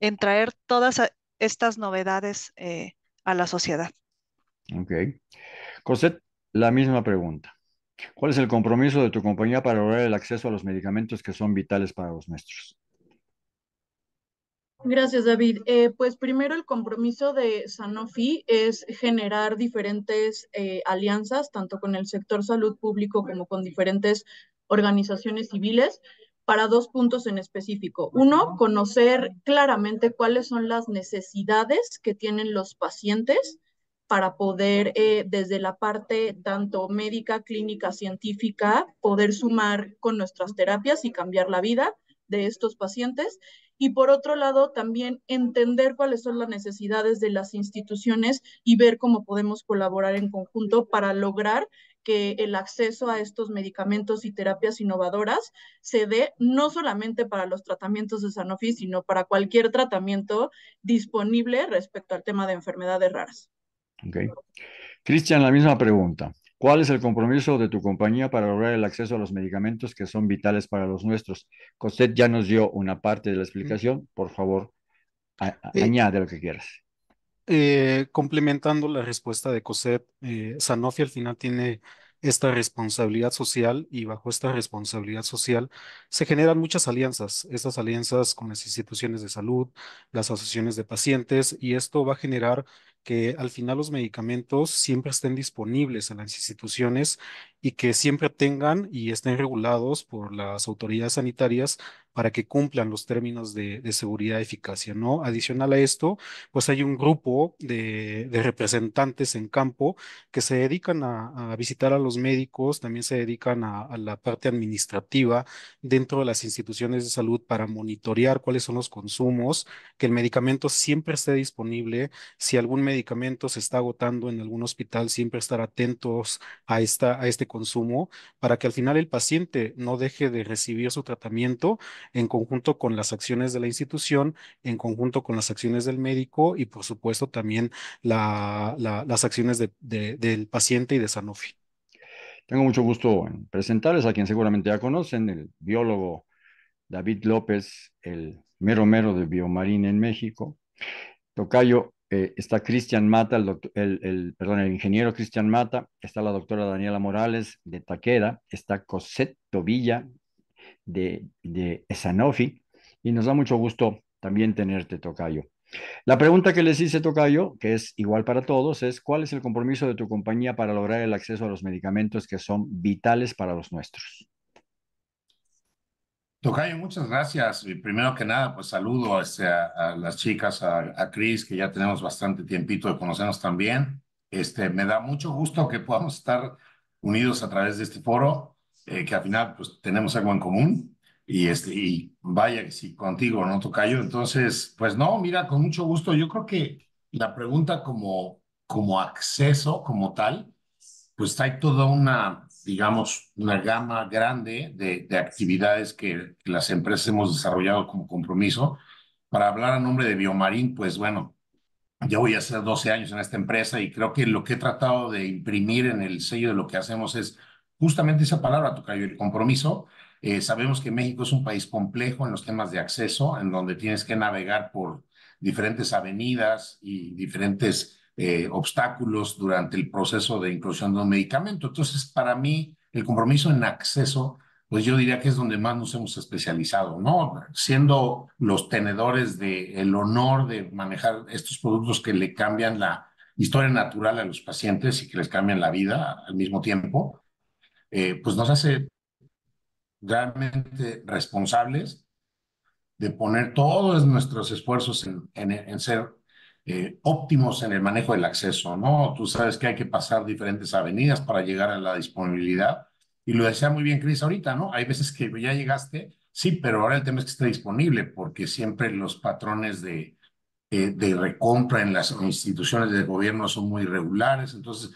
en traer todas estas novedades eh, a la sociedad. Ok. Cosette, la misma pregunta. ¿Cuál es el compromiso de tu compañía para lograr el acceso a los medicamentos que son vitales para los nuestros? Gracias, David. Eh, pues primero el compromiso de Sanofi es generar diferentes eh, alianzas, tanto con el sector salud público como con diferentes organizaciones civiles, para dos puntos en específico. Uno, conocer claramente cuáles son las necesidades que tienen los pacientes para poder eh, desde la parte tanto médica, clínica, científica, poder sumar con nuestras terapias y cambiar la vida de estos pacientes. Y por otro lado, también entender cuáles son las necesidades de las instituciones y ver cómo podemos colaborar en conjunto para lograr que el acceso a estos medicamentos y terapias innovadoras se dé no solamente para los tratamientos de Sanofi, sino para cualquier tratamiento disponible respecto al tema de enfermedades raras. Okay. Cristian, la misma pregunta. ¿Cuál es el compromiso de tu compañía para lograr el acceso a los medicamentos que son vitales para los nuestros? Costet ya nos dio una parte de la explicación. Por favor, añade lo que quieras. Eh, complementando la respuesta de Cosette, eh, Sanofi al final tiene esta responsabilidad social y bajo esta responsabilidad social se generan muchas alianzas, estas alianzas con las instituciones de salud, las asociaciones de pacientes y esto va a generar que al final los medicamentos siempre estén disponibles en las instituciones y que siempre tengan y estén regulados por las autoridades sanitarias para que cumplan los términos de, seguridad y eficacia, ¿no? Adicional a esto, pues hay un grupo de, representantes en campo que se dedican a, visitar a los médicos, también se dedican a, a la parte administrativa dentro de las instituciones de salud para monitorear cuáles son los consumos, que el medicamento siempre esté disponible, si algún medicamentos, se está agotando en algún hospital, siempre estar atentos a, esta, a este consumo para que al final el paciente no deje de recibir su tratamiento en conjunto con las acciones de la institución, en conjunto con las acciones del médico y por supuesto también las acciones del paciente y de Sanofi. Tengo mucho gusto en presentarles a quien seguramente ya conocen, el biólogo David López, el mero mero de Biomarín en México. Tocayo, eh, está Cristian Mata, el, el, perdón, el ingeniero Cristian Mata, está la doctora Daniela Morales de Taqueda, está Cosette Tobilla de, de Sanofi, y nos da mucho gusto también tenerte, Tocayo. La pregunta que les hice, Tocayo, que es igual para todos, es ¿cuál es el compromiso de tu compañía para lograr el acceso a los medicamentos que son vitales para los nuestros? Tocayo, muchas gracias. primero que nada, pues saludo este, a, a, las chicas, a, a Cris, que ya tenemos bastante tiempito de conocernos también. Este, me da mucho gusto que podamos estar unidos a través de este foro, eh, que al final pues tenemos algo en común. Y, este, y vaya si contigo, ¿no, Tocayo? Entonces, pues no, mira, con mucho gusto. Yo creo que la pregunta como, como acceso, como tal, pues hay toda una digamos, una gama grande de, actividades que, las empresas hemos desarrollado como compromiso. Para hablar a nombre de Biomarín, pues bueno, ya voy a hacer 12 años en esta empresa y creo que lo que he tratado de imprimir en el sello de lo que hacemos es justamente esa palabra, Tocayo, el compromiso. Eh, sabemos que México es un país complejo en los temas de acceso, en donde tienes que navegar por diferentes avenidas y diferentes eh, obstáculos durante el proceso de inclusión de un medicamento. Entonces, para mí, el compromiso en acceso, pues yo diría que es donde más nos hemos especializado, ¿no? Siendo los tenedores del el honor de manejar estos productos que le cambian la historia natural a los pacientes y que les cambian la vida al mismo tiempo, eh, pues nos hace realmente responsables de poner todos nuestros esfuerzos en, en, en ser eh, óptimos en el manejo del acceso, ¿no? Tú sabes que hay que pasar diferentes avenidas para llegar a la disponibilidad. Y lo decía muy bien Cris ahorita, ¿no? Hay veces que ya llegaste, sí, pero ahora el tema es que esté disponible, porque siempre los patrones de, eh, de recompra en las instituciones de gobierno son muy irregulares. Entonces,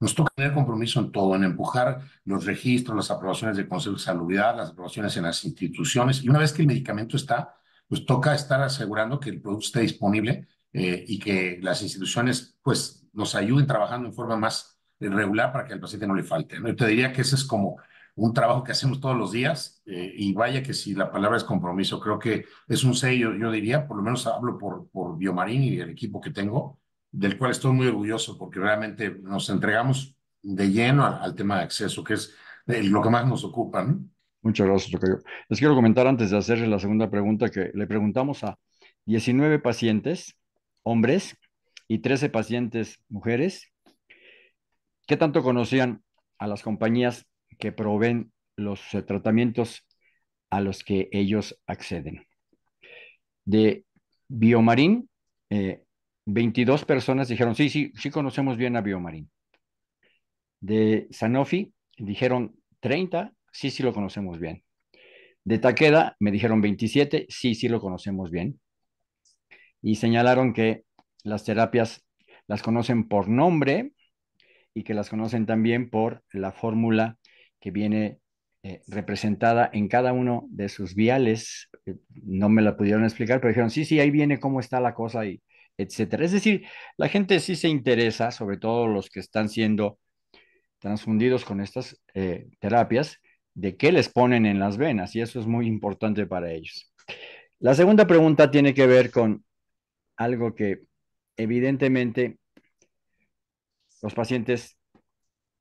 nos toca tener compromiso en todo, en empujar los registros, las aprobaciones del Consejo de Salud, las aprobaciones en las instituciones. Y una vez que el medicamento está, pues toca estar asegurando que el producto esté disponible eh, y que las instituciones pues nos ayuden trabajando en forma más regular para que al paciente no le falte. Yo te diría que ese es como un trabajo que hacemos todos los días eh, y vaya que si la palabra es compromiso, creo que es un sello, yo diría, por lo menos hablo por, por Biomarín y el equipo que tengo, del cual estoy muy orgulloso porque realmente nos entregamos de lleno al, tema de acceso, que es lo que más nos ocupa. Muchas gracias, Tocayo. Les quiero comentar antes de hacerle la segunda pregunta que le preguntamos a 19 pacientes hombres y 13 pacientes mujeres. ¿Qué tanto conocían a las compañías que proveen los eh, tratamientos a los que ellos acceden? De Biomarín, 22 eh, personas dijeron, sí, sí, sí conocemos bien a Biomarín. De Sanofi, dijeron 30, sí, sí lo conocemos bien. De Takeda, me dijeron 27, sí, sí lo conocemos bien y señalaron que las terapias las conocen por nombre y que las conocen también por la fórmula que viene eh, representada en cada uno de sus viales. Eh, no me la pudieron explicar, pero dijeron, sí, sí, ahí viene cómo está la cosa y etcétera. Es decir, la gente sí se interesa, sobre todo los que están siendo transfundidos con estas eh, terapias, de qué les ponen en las venas y eso es muy importante para ellos. La segunda pregunta tiene que ver con algo que evidentemente los pacientes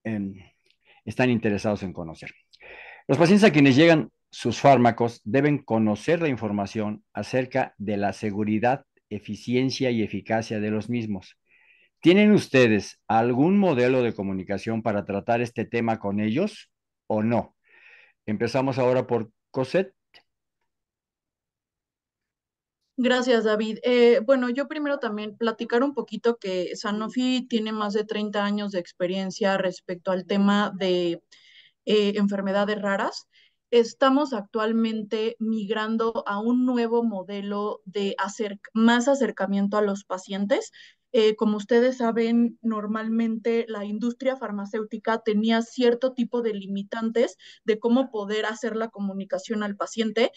em, están interesados en conocer. Los pacientes a quienes llegan sus fármacos deben conocer la información acerca de la seguridad, eficiencia y eficacia de los mismos. ¿Tienen ustedes algún modelo de comunicación para tratar este tema con ellos o no? Empezamos ahora por Cosette. Gracias, David. Eh, bueno, yo primero también platicar un poquito que Sanofi tiene más de 30 años de experiencia respecto al tema de eh, enfermedades raras. Estamos actualmente migrando a un nuevo modelo de hacer más acercamiento a los pacientes. Eh, como ustedes saben, normalmente la industria farmacéutica tenía cierto tipo de limitantes de cómo poder hacer la comunicación al paciente.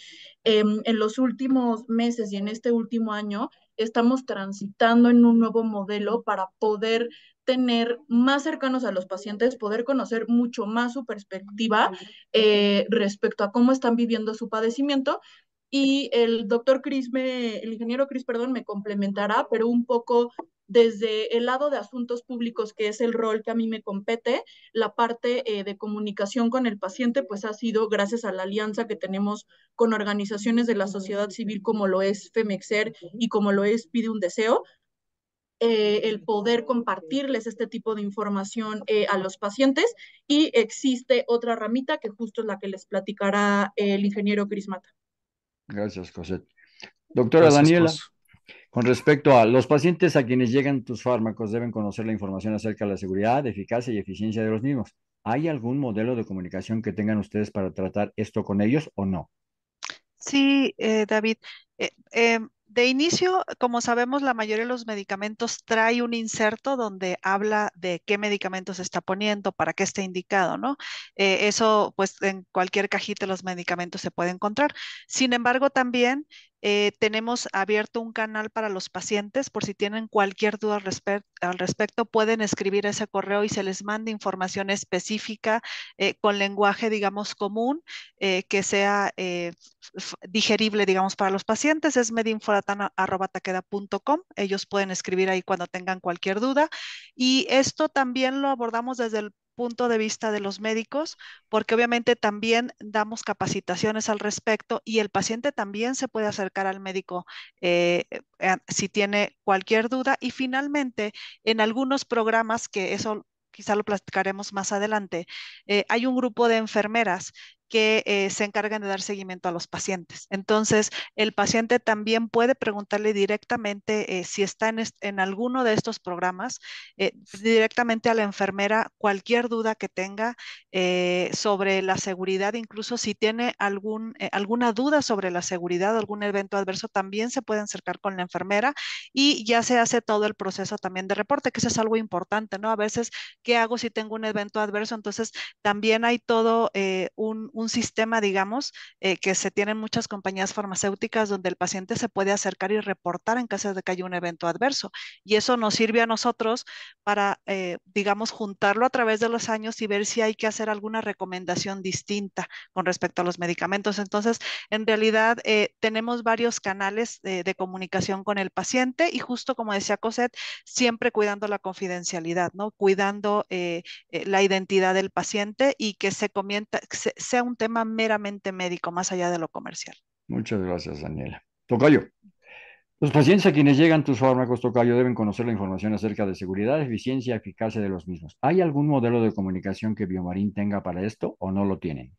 Em, en los últimos meses y en este último año estamos transitando en un nuevo modelo para poder tener más cercanos a los pacientes, poder conocer mucho más su perspectiva eh, respecto a cómo están viviendo su padecimiento y el doctor Chris, me, el ingeniero Cris, perdón, me complementará, pero un poco desde el lado de asuntos públicos, que es el rol que a mí me compete, la parte eh, de comunicación con el paciente, pues ha sido gracias a la alianza que tenemos con organizaciones de la sociedad civil como lo es FEMEXER y como lo es Pide un Deseo, eh, el poder compartirles este tipo de información eh, a los pacientes. Y existe otra ramita que justo es la que les platicará el ingeniero Crismata. Gracias, José. Doctora Daniela. Con respecto a los pacientes a quienes llegan tus fármacos, deben conocer la información acerca de la seguridad, eficacia y eficiencia de los mismos. ¿Hay algún modelo de comunicación que tengan ustedes para tratar esto con ellos o no? Sí, eh, David. Eh, eh, de inicio, como sabemos, la mayoría de los medicamentos trae un inserto donde habla de qué medicamento se está poniendo, para qué está indicado, ¿no? eso, pues, en cualquier cajita de los medicamentos se puede encontrar. Sin embargo, también eh, tenemos abierto un canal para los pacientes por si tienen cualquier duda al, respecto, pueden escribir ese correo y se les manda información específica eh, con lenguaje, digamos, común eh, que sea digerible, digamos, para los pacientes. Es medinforatana.com. Ellos pueden escribir ahí cuando tengan cualquier duda. Y esto también lo abordamos desde el punto de vista de los médicos, porque obviamente también damos capacitaciones al respecto y el paciente también se puede acercar al médico eh, eh, si tiene cualquier duda. Y finalmente, en algunos programas, que eso quizá lo platicaremos más adelante, eh, hay un grupo de enfermeras que eh, se encargan de dar seguimiento a los pacientes. Entonces, el paciente también puede preguntarle directamente eh, si está en, alguno de estos programas, eh, directamente a la enfermera cualquier duda que tenga sobre la seguridad, incluso si tiene algún, alguna duda sobre la seguridad, algún evento adverso, también se puede acercar con la enfermera y ya se hace todo el proceso también de reporte, que eso es algo importante, ¿no? A veces, ¿qué hago si tengo un evento adverso? Entonces, también hay todo un un sistema, digamos, eh, que se tienen muchas compañías farmacéuticas donde el paciente se puede acercar y reportar en caso de que haya un evento adverso. Y eso nos sirve a nosotros para, eh, digamos, juntarlo a través de los años y ver si hay que hacer alguna recomendación distinta con respecto a los medicamentos. Entonces, en realidad, eh, tenemos varios canales de, comunicación con el paciente y justo como decía Cosette, siempre cuidando la confidencialidad, ¿no? Cuidando la identidad del paciente y que se comienta, se, sea un tema meramente médico, más allá de lo comercial. Muchas gracias, Daniela. Tocayo. Los pacientes a quienes llegan tus fármacos, Tocayo, deben conocer la información acerca de seguridad, eficiencia y eficacia de los mismos. ¿Hay algún modelo de comunicación que Biomarín tenga para esto o no lo tienen?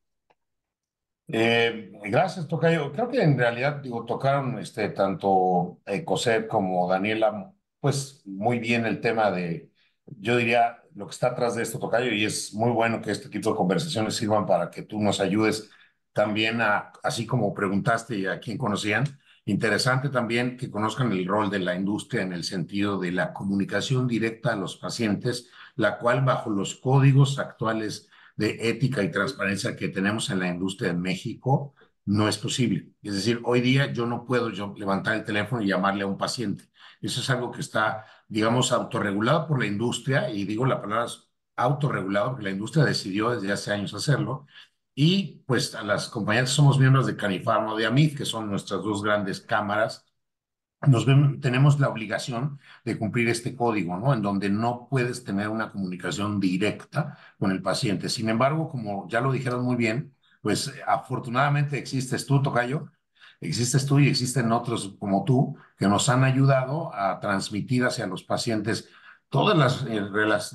Eh, gracias, Tocayo. Creo que en realidad digo, tocaron este, tanto eh, Cosep como Daniela, pues muy bien el tema de, yo diría lo que está atrás de esto, Tocayo, y es muy bueno que este tipo de conversaciones sirvan para que tú nos ayudes también a, así como preguntaste y a quién conocían, interesante también que conozcan el rol de la industria en el sentido de la comunicación directa a los pacientes, la cual bajo los códigos actuales de ética y transparencia que tenemos en la industria en México, no es posible. Es decir, hoy día yo no puedo yo levantar el teléfono y llamarle a un paciente. Eso es algo que está digamos, autorregulado por la industria, y digo la palabra autorregulado porque la industria decidió desde hace años hacerlo, y pues a las compañías somos miembros de Canifarma o de AMIF, que son nuestras dos grandes cámaras, nos tenemos la obligación de cumplir este código, ¿no? En donde no puedes tener una comunicación directa con el paciente. Sin embargo, como ya lo dijeron muy bien, pues afortunadamente existes tú, Tocayo, existes tú y existen otros como tú que nos han ayudado a transmitir hacia los pacientes todas eh,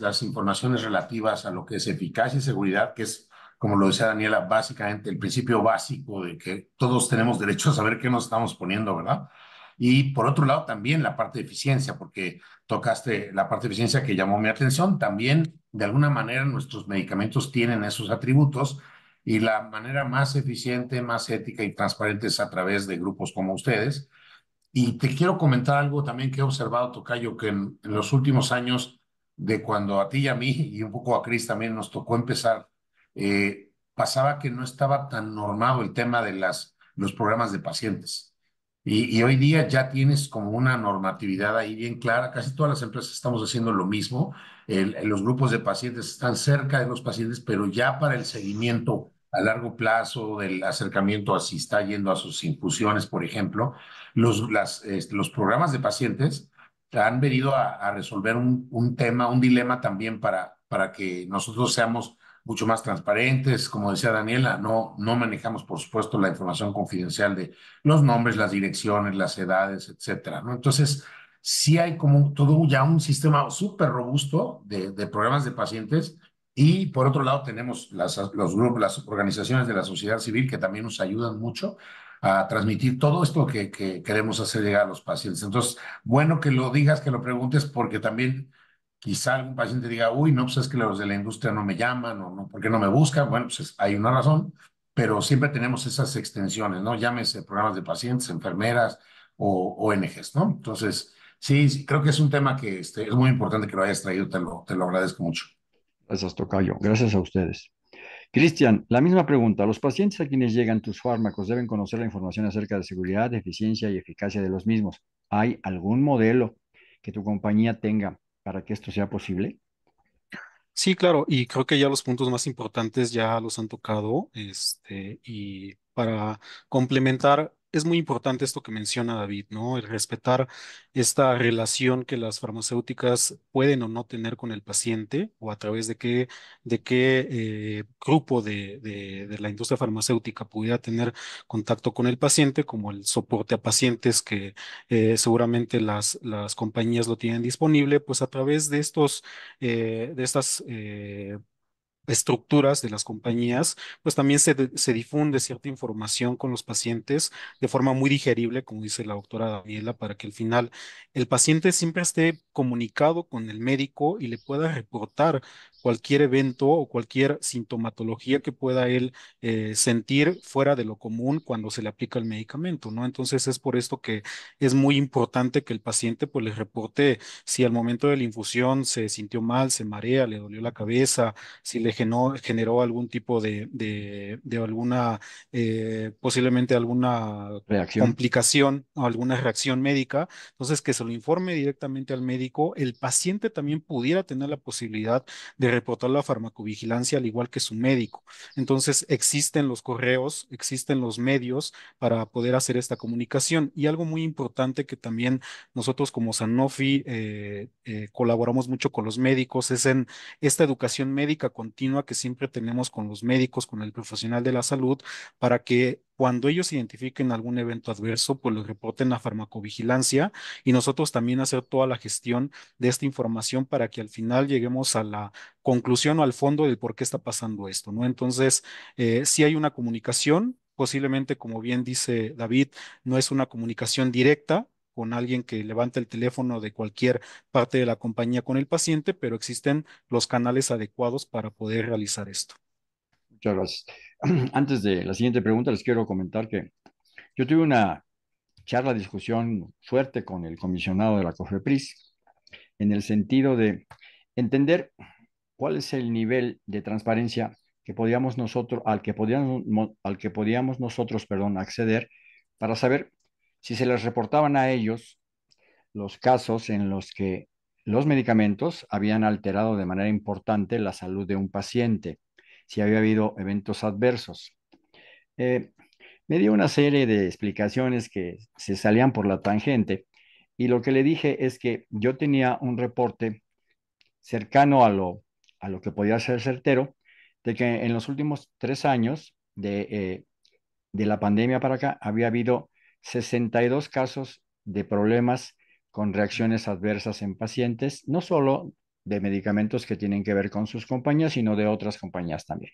las, informaciones relativas a lo que es eficacia y seguridad, que es, como lo decía Daniela, básicamente el principio básico de que todos tenemos derecho a saber qué nos estamos poniendo, ¿verdad? Y por otro lado, también la parte de eficiencia, porque tocaste la parte de eficiencia que llamó mi atención. También, de alguna manera, nuestros medicamentos tienen esos atributos y la manera más eficiente, más ética y transparente es a través de grupos como ustedes. Y te quiero comentar algo también que he observado, Tocayo, que en, los últimos años, de cuando a ti y a mí, y un poco a Cris también nos tocó empezar, eh, pasaba que no estaba tan normado el tema de las, los programas de pacientes. Y, hoy día ya tienes como una normatividad ahí bien clara. Casi todas las empresas estamos haciendo lo mismo. los grupos de pacientes están cerca de los pacientes, pero ya para el seguimiento a largo plazo, del acercamiento a si está yendo a sus infusiones, por ejemplo, los, las, este, los programas de pacientes han venido a, resolver un, tema, un dilema también para, para que nosotros seamos mucho más transparentes. Como decía Daniela, no, no manejamos, por supuesto, la información confidencial de los nombres, las direcciones, las edades, etcétera. ¿no? Entonces, sí hay como todo ya un sistema súper robusto de, de programas de pacientes y por otro lado tenemos las, los grupos, las organizaciones de la sociedad civil que también nos ayudan mucho a transmitir todo esto que, queremos hacer llegar a los pacientes. Entonces, bueno que lo digas, que lo preguntes, porque también quizá algún paciente diga, uy, no, pues es que los de la industria no me llaman o no, ¿por qué no me buscan? Bueno, pues hay una razón, pero siempre tenemos esas extensiones, ¿no? Llámese programas de pacientes, enfermeras o ONGs, ¿no? Entonces, sí, creo que es un tema que este, es muy importante que lo hayas traído, te te lo agradezco mucho. Gracias, Tocayo. Gracias a ustedes. Cristian, la misma pregunta. ¿Los pacientes a quienes llegan tus fármacos deben conocer la información acerca de seguridad, eficiencia y eficacia de los mismos? ¿Hay algún modelo que tu compañía tenga para que esto sea posible? Sí, claro, y creo que ya los puntos más importantes ya los han tocado, este, y para complementar es muy importante esto que menciona David, ¿no? El respetar esta relación que las farmacéuticas pueden o no tener con el paciente o a través de qué, de qué eh, grupo de, de, la industria farmacéutica pudiera tener contacto con el paciente, como el soporte a pacientes que eh, seguramente las, las compañías lo tienen disponible, pues a través de estos, eh, de estas estructuras de las compañías, pues también se, se, difunde cierta información con los pacientes de forma muy digerible, como dice la doctora Daniela, para que al final el paciente siempre esté comunicado con el médico y le pueda reportar cualquier evento o cualquier sintomatología que pueda él eh, sentir fuera de lo común cuando se le aplica el medicamento, ¿no? Entonces es por esto que es muy importante que el paciente pues le reporte si al momento de la infusión se sintió mal, se marea, le dolió la cabeza, si le generó, algún tipo de, de, alguna, eh, posiblemente alguna reacción. complicación o alguna reacción médica, entonces que se lo informe directamente al médico, el paciente también pudiera tener la posibilidad de reportar la farmacovigilancia al igual que su médico. Entonces, existen los correos, existen los medios para poder hacer esta comunicación. Y algo muy importante que también nosotros como Sanofi eh, eh, colaboramos mucho con los médicos es en esta educación médica continua que siempre tenemos con los médicos, con el profesional de la salud, para que cuando ellos identifiquen algún evento adverso, pues lo reporten a farmacovigilancia y nosotros también hacer toda la gestión de esta información para que al final lleguemos a la conclusión o al fondo del por qué está pasando esto, ¿no? Entonces, eh, si hay una comunicación, posiblemente, como bien dice David, no es una comunicación directa, con alguien que levanta el teléfono de cualquier parte de la compañía con el paciente, pero existen los canales adecuados para poder realizar esto gracias. Antes de la siguiente pregunta, les quiero comentar que yo tuve una charla, discusión fuerte con el comisionado de la COFEPRIS, en el sentido de entender cuál es el nivel de transparencia al que podíamos, nosotros, acceder para saber si se les reportaban a ellos los casos en los que los medicamentos habían alterado de manera importante la salud de un paciente si había habido eventos adversos. Eh, me dio una serie de explicaciones que se salían por la tangente y lo que le dije es que yo tenía un reporte cercano a lo, a lo que podía ser certero, de que en los últimos tres años de, eh, de la pandemia para acá había habido 62 casos de problemas con reacciones adversas en pacientes, no solo de medicamentos que tienen que ver con sus compañías, sino de otras compañías también.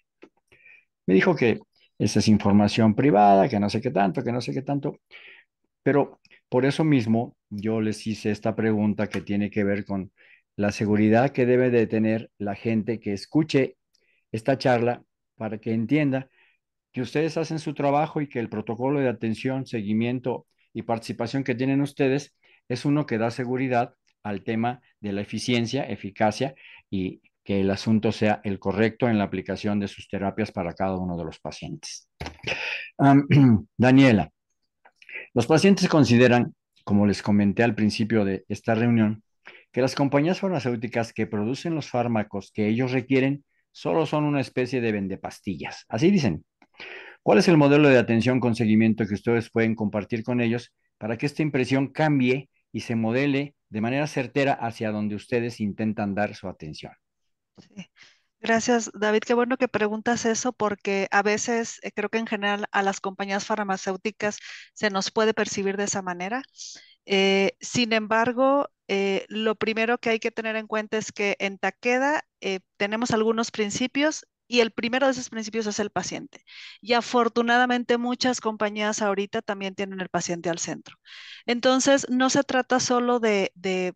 Me dijo que esa es información privada, que no sé qué tanto, que no sé qué tanto, pero por eso mismo yo les hice esta pregunta que tiene que ver con la seguridad que debe de tener la gente que escuche esta charla para que entienda que ustedes hacen su trabajo y que el protocolo de atención, seguimiento y participación que tienen ustedes es uno que da seguridad al tema de la eficiencia, eficacia y que el asunto sea el correcto en la aplicación de sus terapias para cada uno de los pacientes. Daniela, los pacientes consideran, como les comenté al principio de esta reunión, que las compañías farmacéuticas que producen los fármacos que ellos requieren solo son una especie de vendepastillas. Así dicen. ¿Cuál es el modelo de atención con seguimiento que ustedes pueden compartir con ellos para que esta impresión cambie y se modele de manera certera hacia donde ustedes intentan dar su atención. Gracias, David. Qué bueno que preguntas eso porque a veces, eh, creo que en general a las compañías farmacéuticas se nos puede percibir de esa manera. Eh, sin embargo, eh, lo primero que hay que tener en cuenta es que en Taqueda tenemos algunos principios y el primero de esos principios es el paciente. Y afortunadamente muchas compañías ahorita también tienen el paciente al centro. Entonces, no se trata solo de, de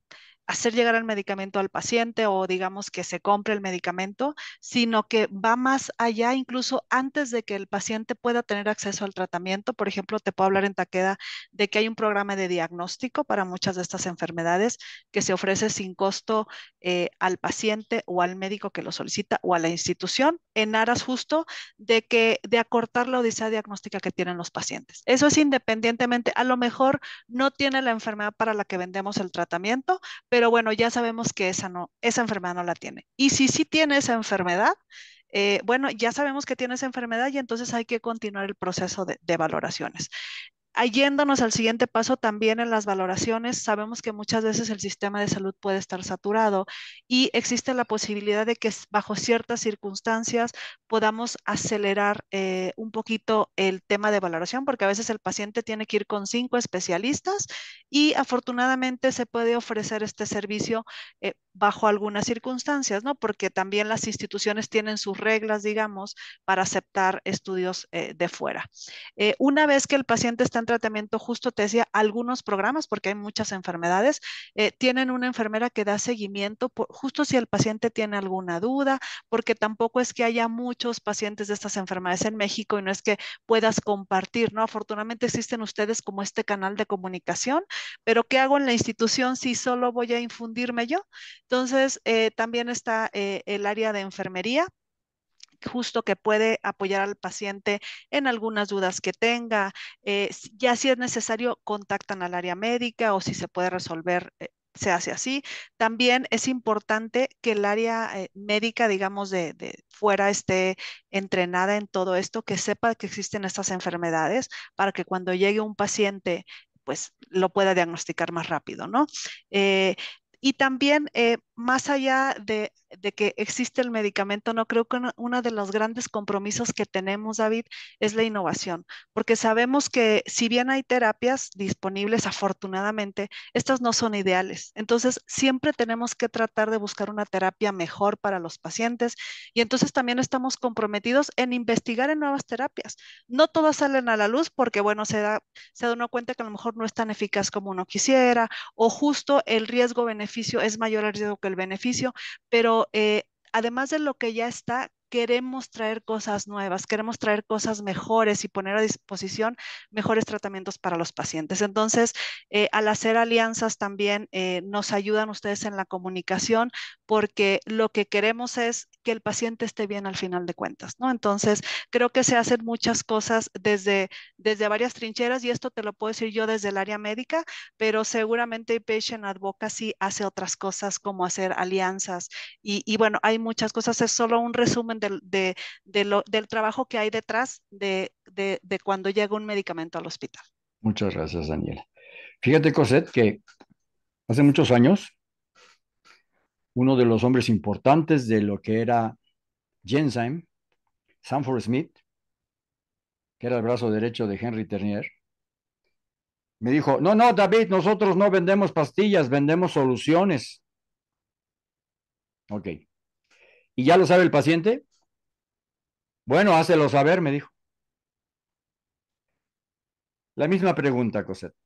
hacer llegar el medicamento al paciente o digamos que se compre el medicamento, sino que va más allá incluso antes de que el paciente pueda tener acceso al tratamiento. Por ejemplo, te puedo hablar en Taqueda de que hay un programa de diagnóstico para muchas de estas enfermedades que se ofrece sin costo eh, al paciente o al médico que lo solicita o a la institución en aras justo de que de acortar la odisea diagnóstica que tienen los pacientes. Eso es independientemente, a lo mejor no tiene la enfermedad para la que vendemos el tratamiento, pero pero bueno, ya sabemos que esa, no, esa enfermedad no la tiene. Y si sí tiene esa enfermedad, eh, bueno, ya sabemos que tiene esa enfermedad y entonces hay que continuar el proceso de valoraciones yéndonos al siguiente paso, también en las valoraciones, sabemos que muchas veces el sistema de salud puede estar saturado y existe la posibilidad de que bajo ciertas circunstancias podamos acelerar eh, un poquito el tema de valoración, porque a veces el paciente tiene que ir con cinco especialistas y afortunadamente se puede ofrecer este servicio eh, bajo algunas circunstancias, ¿no? Porque también las instituciones tienen sus reglas, digamos, para aceptar estudios eh, de fuera. Eh, una vez que el paciente está en tratamiento, justo te decía, algunos programas, porque hay muchas enfermedades, eh, tienen una enfermera que da seguimiento justo si el paciente tiene alguna duda, porque tampoco es que haya muchos pacientes de estas enfermedades en México y no es que puedas compartir, ¿no? Afortunadamente existen ustedes como este canal de comunicación, pero ¿qué hago en la institución si solo voy a infundirme yo? Entonces, eh, también está eh, el área de enfermería, justo que puede apoyar al paciente en algunas dudas que tenga. Eh, ya si es necesario, contactan al área médica o si se puede resolver. se hace así. También es importante que el área médica, digamos, de, fuera esté entrenada en todo esto, que sepa que existen estas enfermedades para que cuando llegue un paciente pues lo pueda diagnosticar más rápido, ¿no? Y también eh, más allá de, de, que existe el medicamento, no creo que uno de los grandes compromisos que tenemos, David, es la innovación, porque sabemos que si bien hay terapias disponibles, afortunadamente, estas no son ideales. Entonces, siempre tenemos que tratar de buscar una terapia mejor para los pacientes y entonces también estamos comprometidos en investigar en nuevas terapias. No todas salen a la luz porque, bueno, se da, se da cuenta que a lo mejor no es tan eficaz como uno quisiera o justo el riesgo-beneficio es mayor al riesgo que el beneficio, pero eh, además de lo que ya está, queremos traer cosas nuevas, queremos traer cosas mejores y poner a disposición mejores tratamientos para los pacientes. Entonces, eh, al hacer alianzas también eh, nos ayudan ustedes en la comunicación porque lo que queremos es que el paciente esté bien al final de cuentas, ¿no? Entonces, creo que se hacen muchas cosas desde, desde varias trincheras y esto te lo puedo decir yo desde el área médica, pero seguramente Patient Advocacy hace otras cosas como hacer alianzas y, y bueno, hay muchas cosas, es solo un resumen del, del trabajo que hay detrás de, de, de cuando llega un medicamento al hospital. Muchas gracias, Daniela. Fíjate, Cosette, que hace muchos años, uno de los hombres importantes de lo que era Genzyme, Sanford Smith, que era el brazo derecho de Henry Ternier, me dijo, no, no, David, nosotros no vendemos pastillas, vendemos soluciones. Ok. ¿Y ya lo sabe el paciente? Bueno, hácelo saber, me dijo. La misma pregunta, Cosette.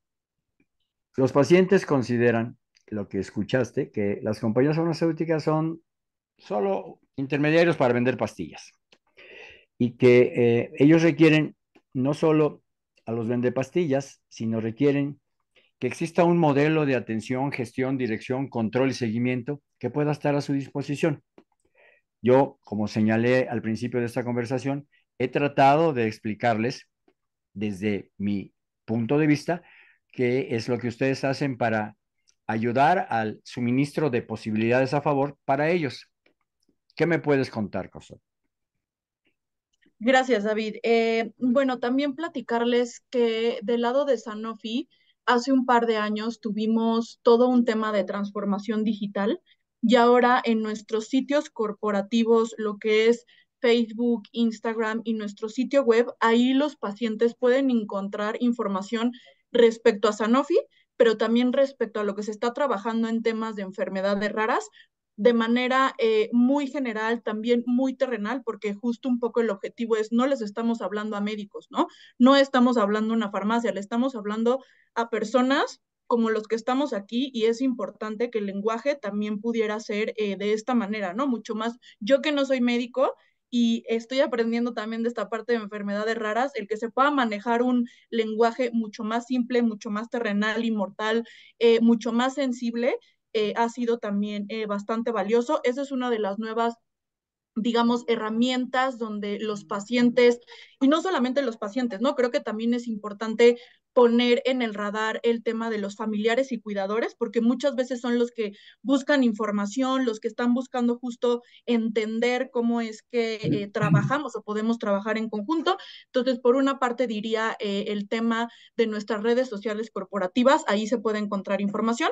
Los pacientes consideran lo que escuchaste, que las compañías farmacéuticas son solo intermediarios para vender pastillas y que eh, ellos requieren no solo a los pastillas, sino requieren que exista un modelo de atención, gestión, dirección, control y seguimiento que pueda estar a su disposición. Yo, como señalé al principio de esta conversación, he tratado de explicarles desde mi punto de vista qué es lo que ustedes hacen para ayudar al suministro de posibilidades a favor para ellos. ¿Qué me puedes contar, Coso? Gracias, David. Eh, bueno, también platicarles que del lado de Sanofi, hace un par de años tuvimos todo un tema de transformación digital y ahora en nuestros sitios corporativos, lo que es Facebook, Instagram y nuestro sitio web, ahí los pacientes pueden encontrar información respecto a Sanofi, pero también respecto a lo que se está trabajando en temas de enfermedades raras, de manera eh, muy general, también muy terrenal, porque justo un poco el objetivo es, no les estamos hablando a médicos, ¿no? No estamos hablando a una farmacia, le estamos hablando a personas como los que estamos aquí y es importante que el lenguaje también pudiera ser eh, de esta manera, ¿no? Mucho más, yo que no soy médico y estoy aprendiendo también de esta parte de enfermedades raras, el que se pueda manejar un lenguaje mucho más simple, mucho más terrenal, inmortal, eh, mucho más sensible, eh, ha sido también eh, bastante valioso. Esa es una de las nuevas digamos, herramientas donde los pacientes, y no solamente los pacientes, ¿no? Creo que también es importante poner en el radar el tema de los familiares y cuidadores, porque muchas veces son los que buscan información, los que están buscando justo entender cómo es que eh, trabajamos o podemos trabajar en conjunto. Entonces, por una parte diría eh, el tema de nuestras redes sociales corporativas, ahí se puede encontrar información.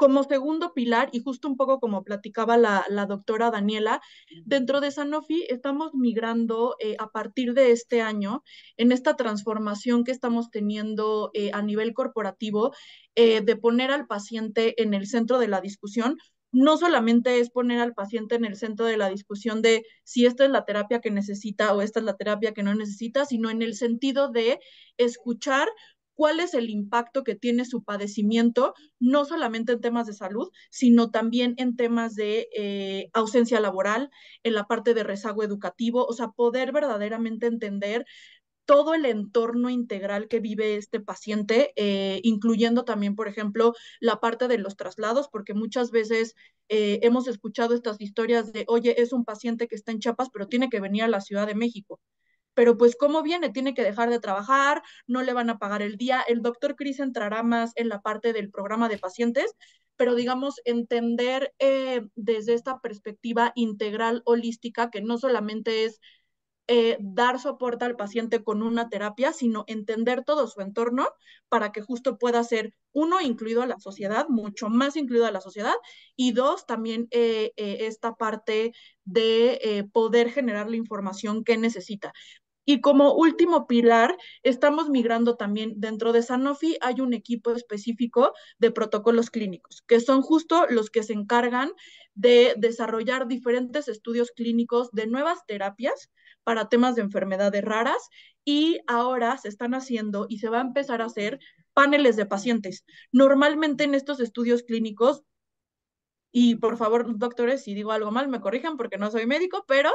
Como segundo pilar, y justo un poco como platicaba la, doctora Daniela, dentro de Sanofi estamos migrando eh, a partir de este año en esta transformación que estamos teniendo eh, a nivel corporativo eh, de poner al paciente en el centro de la discusión, no solamente es poner al paciente en el centro de la discusión de si esta es la terapia que necesita o esta es la terapia que no necesita, sino en el sentido de escuchar cuál es el impacto que tiene su padecimiento, no solamente en temas de salud, sino también en temas de eh, ausencia laboral, en la parte de rezago educativo, o sea, poder verdaderamente entender todo el entorno integral que vive este paciente, eh, incluyendo también, por ejemplo, la parte de los traslados, porque muchas veces eh, hemos escuchado estas historias de, oye, es un paciente que está en Chiapas, pero tiene que venir a la Ciudad de México pero pues ¿cómo viene? Tiene que dejar de trabajar, no le van a pagar el día. El doctor Cris entrará más en la parte del programa de pacientes, pero digamos, entender eh, desde esta perspectiva integral, holística, que no solamente es eh, dar soporte al paciente con una terapia, sino entender todo su entorno para que justo pueda ser, uno, incluido a la sociedad, mucho más incluido a la sociedad, y dos, también eh, esta parte de poder generar la información que necesita. Y como último pilar, estamos migrando también dentro de Sanofi, hay un equipo específico de protocolos clínicos, que son justo los que se encargan de desarrollar diferentes estudios clínicos de nuevas terapias para temas de enfermedades raras y ahora se están haciendo y se va a empezar a hacer paneles de pacientes. Normalmente en estos estudios clínicos y por favor, doctores, si digo algo mal, me corrijan porque no soy médico, pero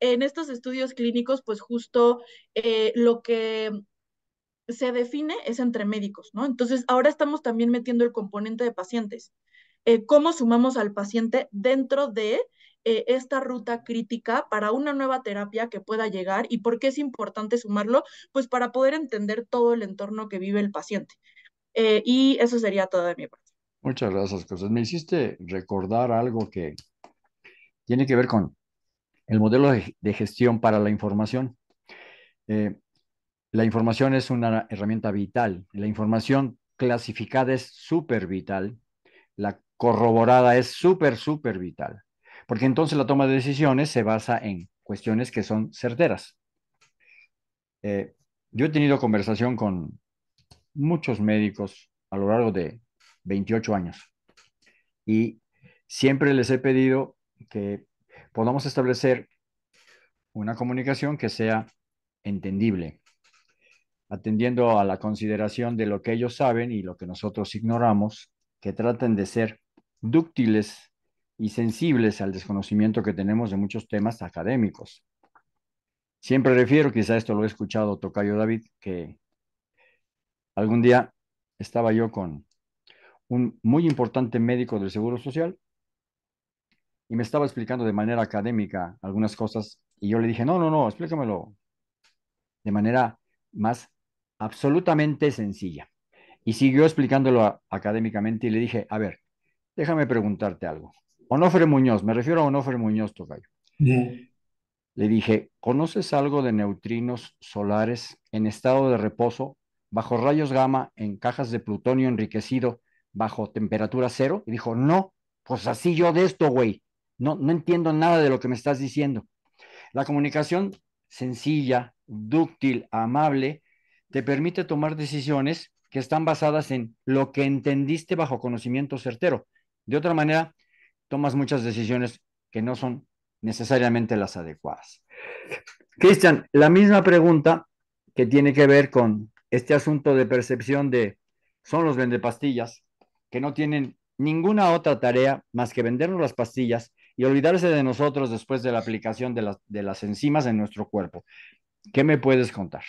en estos estudios clínicos, pues justo eh, lo que se define es entre médicos, ¿no? Entonces, ahora estamos también metiendo el componente de pacientes. Eh, ¿Cómo sumamos al paciente dentro de eh, esta ruta crítica para una nueva terapia que pueda llegar y por qué es importante sumarlo? Pues para poder entender todo el entorno que vive el paciente. y eso sería todo de mi parte. Muchas gracias, Cosas. Me hiciste recordar algo que tiene que ver con el modelo de gestión para la información. Eh, la información es una herramienta vital. La información clasificada es súper vital. La corroborada es súper, súper vital. Porque entonces la toma de decisiones se basa en cuestiones que son certeras. Eh, yo he tenido conversación con muchos médicos a lo largo de 28 años. Y siempre les he pedido que podamos establecer una comunicación que sea entendible, atendiendo a la consideración de lo que ellos saben y lo que nosotros ignoramos, que traten de ser dúctiles y sensibles al desconocimiento que tenemos de muchos temas académicos. Siempre refiero, quizá esto lo he escuchado Tocayo David, que algún día estaba yo con un muy importante médico del Seguro Social, y me estaba explicando de manera académica algunas cosas, y yo le dije, no, no, no, explícamelo de manera más absolutamente sencilla. Y siguió explicándolo académicamente y le dije, a ver, déjame preguntarte algo. Onofre Muñoz, me refiero a Onofre Muñoz Tocayo. Le dije, ¿conoces algo de neutrinos solares en estado de reposo, bajo rayos gamma, en cajas de plutonio enriquecido, bajo temperatura cero y dijo, no, pues así yo de esto, güey. No, no entiendo nada de lo que me estás diciendo. La comunicación sencilla, dúctil, amable, te permite tomar decisiones que están basadas en lo que entendiste bajo conocimiento certero. De otra manera, tomas muchas decisiones que no son necesariamente las adecuadas. Cristian, la misma pregunta que tiene que ver con este asunto de percepción de son los vendepastillas, que no tienen ninguna otra tarea más que vendernos las pastillas y olvidarse de nosotros después de la aplicación de, las, de las enzimas en nuestro cuerpo. ¿Qué me puedes contar?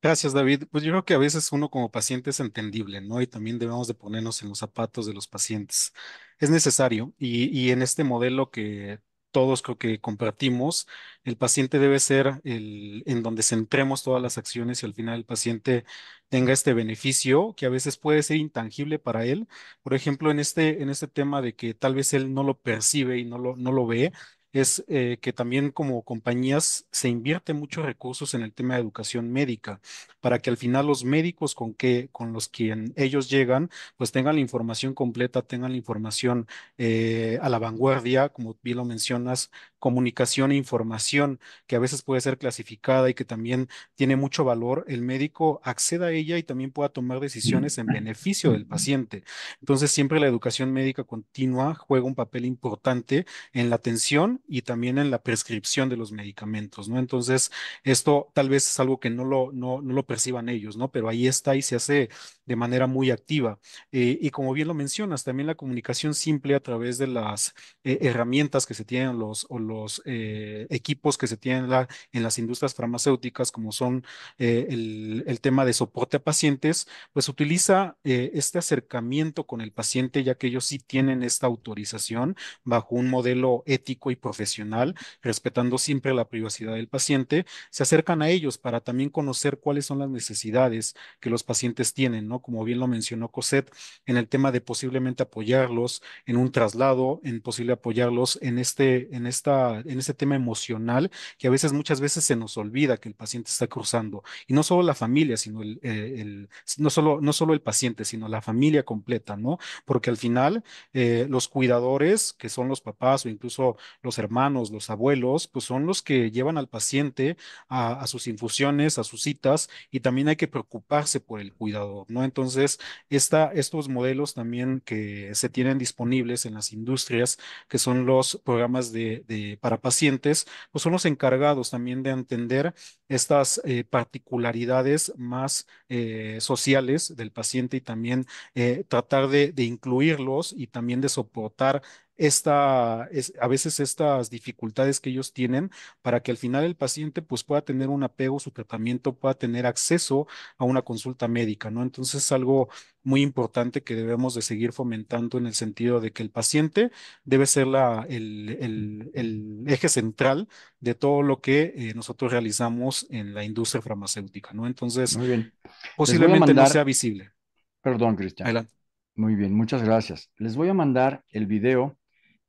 Gracias, David. Pues yo creo que a veces uno como paciente es entendible, ¿no? Y también debemos de ponernos en los zapatos de los pacientes. Es necesario y, y en este modelo que todos creo que compartimos, el paciente debe ser el, en donde centremos todas las acciones y al final el paciente tenga este beneficio que a veces puede ser intangible para él. Por ejemplo, en este, en este tema de que tal vez él no lo percibe y no lo, no lo ve, es eh, que también como compañías se invierte muchos recursos en el tema de educación médica para que al final los médicos con que con los quien ellos llegan pues tengan la información completa, tengan la información eh, a la vanguardia, como bien lo mencionas, comunicación e información que a veces puede ser clasificada y que también tiene mucho valor, el médico acceda a ella y también pueda tomar mm. decisiones en beneficio del paciente. Entonces, siempre la educación médica continua juega un papel importante en la atención y también en la prescripción de los medicamentos, ¿no? Entonces, esto tal vez es algo que no lo, no, lo perciban ellos, ¿no? Pero ahí está y se hace de manera muy activa. Eh, y como bien lo mencionas, también la comunicación simple a través de las eh, herramientas que se tienen o los los eh, equipos que se tienen en las industrias farmacéuticas, como son eh, el, tema de soporte a pacientes, pues utiliza eh, este acercamiento con el paciente, ya que ellos sí tienen esta autorización bajo un modelo ético y profesional, respetando siempre la privacidad del paciente, se acercan a ellos para también conocer cuáles son las necesidades que los pacientes tienen, ¿no? Como bien lo mencionó Cosette, en el tema de posiblemente apoyarlos en un traslado, en posible apoyarlos en, este, en esta en ese tema emocional que a veces, muchas veces se nos olvida que el paciente está cruzando. Y no solo la familia, sino el, eh, no, solo, no solo el paciente, sino la familia completa, ¿no? Porque al final eh, los cuidadores, que son los papás o incluso los hermanos, los abuelos, pues son los que llevan al paciente a, sus infusiones, a sus citas, y también hay que preocuparse por el cuidador, ¿no? Entonces, esta, estos modelos también que se tienen disponibles en las industrias, que son los programas de eh, para pacientes, pues son los encargados también de entender estas eh, particularidades más eh, sociales del paciente y también tratar de, de, incluirlos y también de soportar esta, es, a veces estas dificultades que ellos tienen para que al final el paciente pues pueda tener un apego, su tratamiento pueda tener acceso a una consulta médica, ¿no? Entonces es algo muy importante que debemos de seguir fomentando en el sentido de que el paciente debe ser la, el, eje central de todo lo que eh, nosotros realizamos en la industria farmacéutica, ¿no? Entonces, muy posiblemente no sea visible. Perdón, Cristian. Muy bien, muchas gracias. Les voy a mandar el video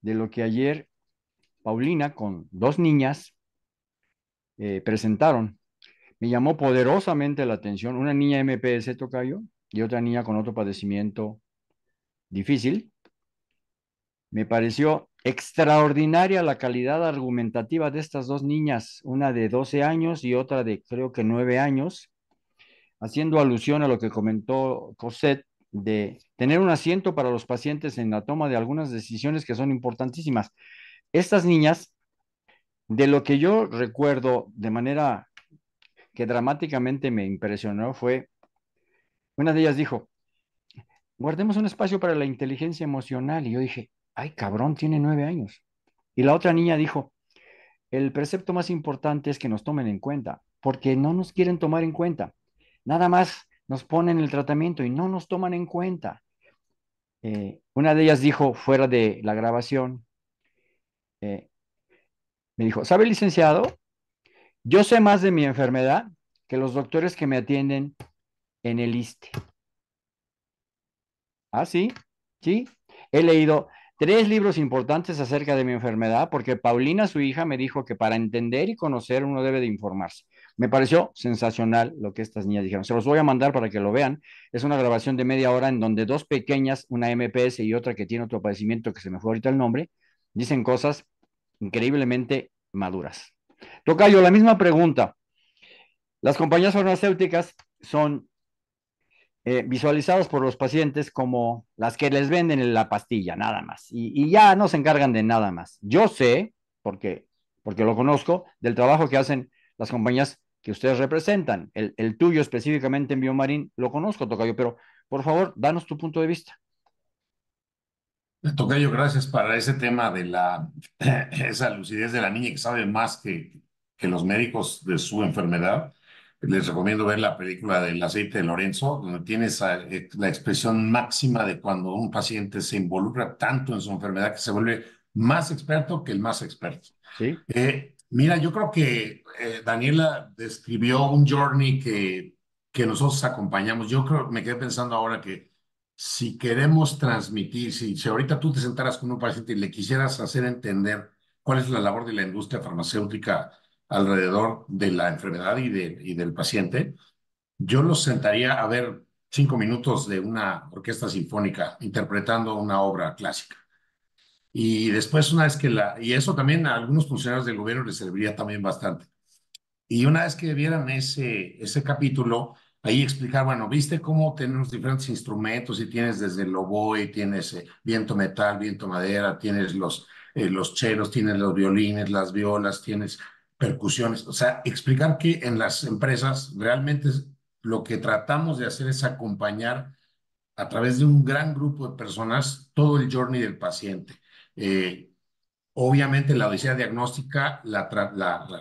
de lo que ayer Paulina con dos niñas eh, presentaron. Me llamó poderosamente la atención una niña MPS Tocayo y otra niña con otro padecimiento difícil. Me pareció extraordinaria la calidad argumentativa de estas dos niñas, una de 12 años y otra de creo que 9 años, haciendo alusión a lo que comentó Cosette de tener un asiento para los pacientes en la toma de algunas decisiones que son importantísimas. Estas niñas, de lo que yo recuerdo de manera que dramáticamente me impresionó fue, una de ellas dijo, guardemos un espacio para la inteligencia emocional. Y yo dije, ay cabrón, tiene nueve años. Y la otra niña dijo, el precepto más importante es que nos tomen en cuenta, porque no nos quieren tomar en cuenta. Nada más nos ponen el tratamiento y no nos toman en cuenta. Eh, una de ellas dijo fuera de la grabación, eh, me dijo, ¿sabe licenciado? Yo sé más de mi enfermedad que los doctores que me atienden en el ISTE. Ah, sí, sí. He leído tres libros importantes acerca de mi enfermedad porque Paulina, su hija, me dijo que para entender y conocer uno debe de informarse. Me pareció sensacional lo que estas niñas dijeron. Se los voy a mandar para que lo vean. Es una grabación de media hora en donde dos pequeñas, una MPS y otra que tiene otro padecimiento que se me fue ahorita el nombre, dicen cosas increíblemente maduras. Tocayo, la misma pregunta. Las compañías farmacéuticas son eh, visualizadas por los pacientes como las que les venden la pastilla, nada más. Y, ya no se encargan de nada más. Yo sé, porque, porque lo conozco, del trabajo que hacen las compañías que ustedes representan, el, tuyo específicamente en Biomarín, lo conozco, Tocayo, pero por favor, danos tu punto de vista. Tocayo, gracias para ese tema de la esa lucidez de la niña que sabe más que, que los médicos de su enfermedad. Les recomiendo ver la película del aceite de Lorenzo, donde tienes eh, la expresión máxima de cuando un paciente se involucra tanto en su enfermedad que se vuelve más experto que el más experto. ¿Sí? Eh, Mira, yo creo que eh, Daniela describió un journey que, que nosotros acompañamos. Yo creo, me quedé pensando ahora que si queremos transmitir, si, ahorita tú te sentaras con un paciente y le quisieras hacer entender cuál es la labor de la industria farmacéutica alrededor de la enfermedad y, y del paciente, yo los sentaría a ver cinco minutos de una orquesta sinfónica interpretando una obra clásica. Y después, una vez que la, y eso también a algunos funcionarios del gobierno les serviría también bastante. Y una vez que vieran ese, ese capítulo, ahí explicar, bueno, viste cómo tenemos diferentes instrumentos y tienes desde el oboe, tienes eh, viento metal, viento madera, tienes los, eh, los chelos, tienes los violines, las violas, tienes percusiones. O sea, explicar que en las empresas realmente lo que tratamos de hacer es acompañar a través de un gran grupo de personas todo el journey del paciente. Eh, obviamente la odisea diagnóstica,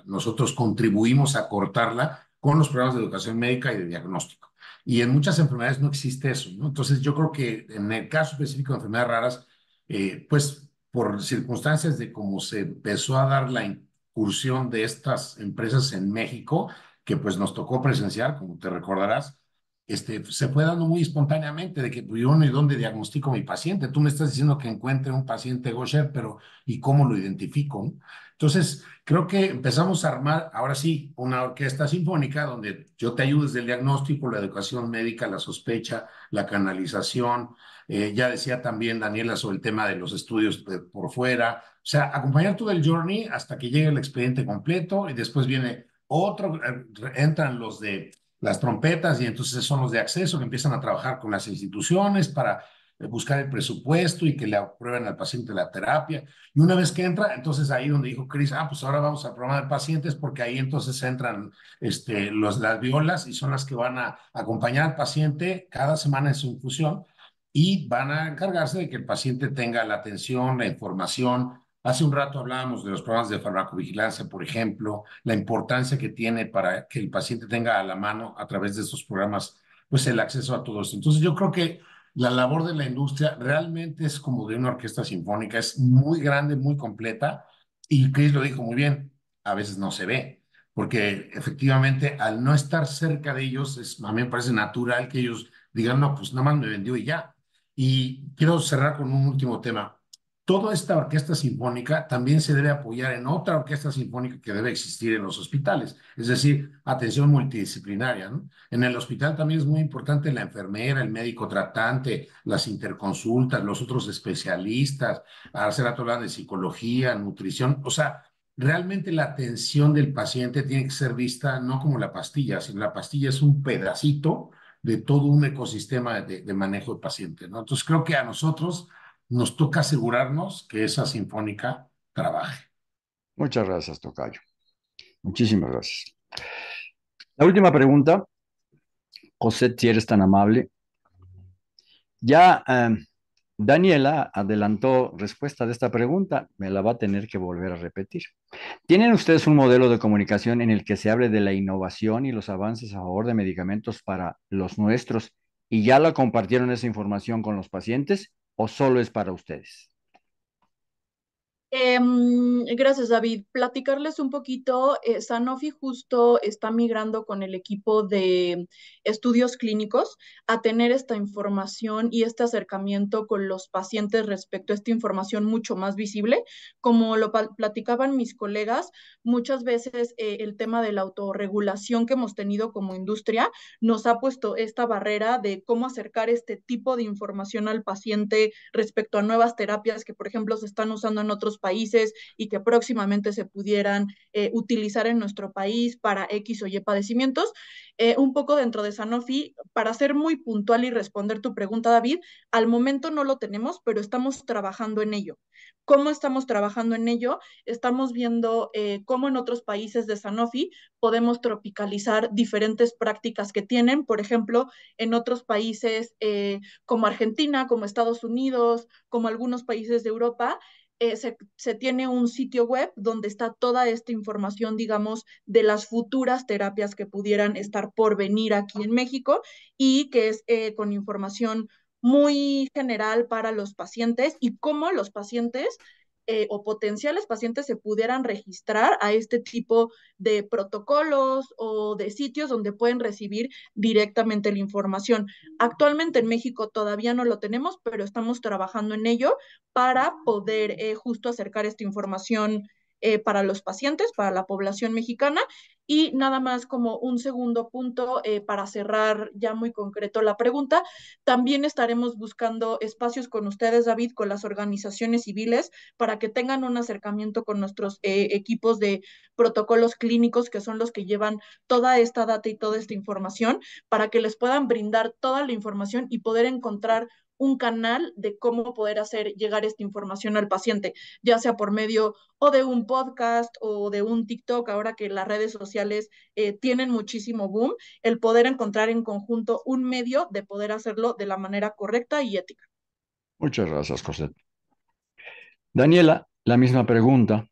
nosotros contribuimos a cortarla con los programas de educación médica y de diagnóstico. Y en muchas enfermedades no existe eso, Entonces yo creo que en el caso específico de enfermedades raras, eh, pues por circunstancias de cómo se empezó a dar la incursión de estas empresas en México, que pues nos tocó presenciar, como te recordarás, este, se fue dando muy espontáneamente de que pues, yo no y dónde diagnostico mi paciente. Tú me estás diciendo que encuentre un paciente gosher, pero ¿y cómo lo identifico? Entonces, creo que empezamos a armar ahora sí una orquesta sinfónica donde yo te ayudo desde el diagnóstico, la educación médica, la sospecha, la canalización. Eh, ya decía también Daniela sobre el tema de los estudios por fuera. O sea, acompañar todo el journey hasta que llegue el expediente completo y después viene otro, eh, entran los de las trompetas y entonces son los de acceso que empiezan a trabajar con las instituciones para eh, buscar el presupuesto y que le aprueben al paciente la terapia. Y una vez que entra, entonces ahí donde dijo Chris, ah, pues ahora vamos a de pacientes porque ahí entonces entran este, los, las violas y son las que van a acompañar al paciente cada semana en su infusión y van a encargarse de que el paciente tenga la atención, la información, Hace un rato hablábamos de los programas de farmacovigilancia, por ejemplo, la importancia que tiene para que el paciente tenga a la mano a través de estos programas, pues el acceso a todo esto. Entonces, yo creo que la labor de la industria realmente es como de una orquesta sinfónica, es muy grande, muy completa, y Chris lo dijo muy bien, a veces no se ve, porque efectivamente al no estar cerca de ellos, es, a mí me parece natural que ellos digan, no, pues nada más me vendió y ya. Y quiero cerrar con un último tema toda esta orquesta sinfónica también se debe apoyar en otra orquesta sinfónica que debe existir en los hospitales, es decir, atención multidisciplinaria. En el hospital también es muy importante la enfermera, el médico tratante, las interconsultas, los otros especialistas, hacer la de psicología, nutrición, o sea, realmente la atención del paciente tiene que ser vista no como la pastilla, sino la pastilla es un pedacito de todo un ecosistema de, manejo del paciente. Entonces creo que a nosotros nos toca asegurarnos que esa sinfónica trabaje. Muchas gracias, Tocayo. Muchísimas gracias. La última pregunta, José, si eres tan amable. Ya eh, Daniela adelantó respuesta de esta pregunta, me la va a tener que volver a repetir. ¿Tienen ustedes un modelo de comunicación en el que se hable de la innovación y los avances a favor de medicamentos para los nuestros y ya la compartieron esa información con los pacientes? o solo es para ustedes? Em, gracias, David. Platicarles un poquito, eh, Sanofi justo está migrando con el equipo de estudios clínicos a tener esta información y este acercamiento con los pacientes respecto a esta información mucho más visible. Como lo platicaban mis colegas, muchas veces eh, el tema de la autorregulación que hemos tenido como industria nos ha puesto esta barrera de cómo acercar este tipo de información al paciente respecto a nuevas terapias que, por ejemplo, se están usando en otros países y que próximamente se pudieran eh, utilizar en nuestro país para X o Y padecimientos. Eh, un poco dentro de Sanofi, para ser muy puntual y responder tu pregunta, David, al momento no lo tenemos, pero estamos trabajando en ello. ¿Cómo estamos trabajando en ello? Estamos viendo eh, cómo en otros países de Sanofi podemos tropicalizar diferentes prácticas que tienen, por ejemplo, en otros países como Argentina, como Estados Unidos, como algunos países de Europa, eh, se, tiene un sitio web donde está toda esta información, digamos, de las futuras terapias que pudieran estar por venir aquí en México y que es eh, con información muy general para los pacientes y cómo los pacientes eh, o potenciales pacientes se pudieran registrar a este tipo de protocolos o de sitios donde pueden recibir directamente la información. Actualmente en México todavía no lo tenemos, pero estamos trabajando en ello para poder eh, justo acercar esta información eh, para los pacientes, para la población mexicana. Y nada más como un segundo punto eh, para cerrar ya muy concreto la pregunta, también estaremos buscando espacios con ustedes, David, con las organizaciones civiles, para que tengan un acercamiento con nuestros eh, equipos de protocolos clínicos, que son los que llevan toda esta data y toda esta información, para que les puedan brindar toda la información y poder encontrar un canal de cómo poder hacer llegar esta información al paciente, ya sea por medio o de un podcast o de un TikTok, ahora que las redes sociales eh, tienen muchísimo boom, el poder encontrar en conjunto un medio de poder hacerlo de la manera correcta y ética. Muchas gracias, José. Daniela, la misma pregunta.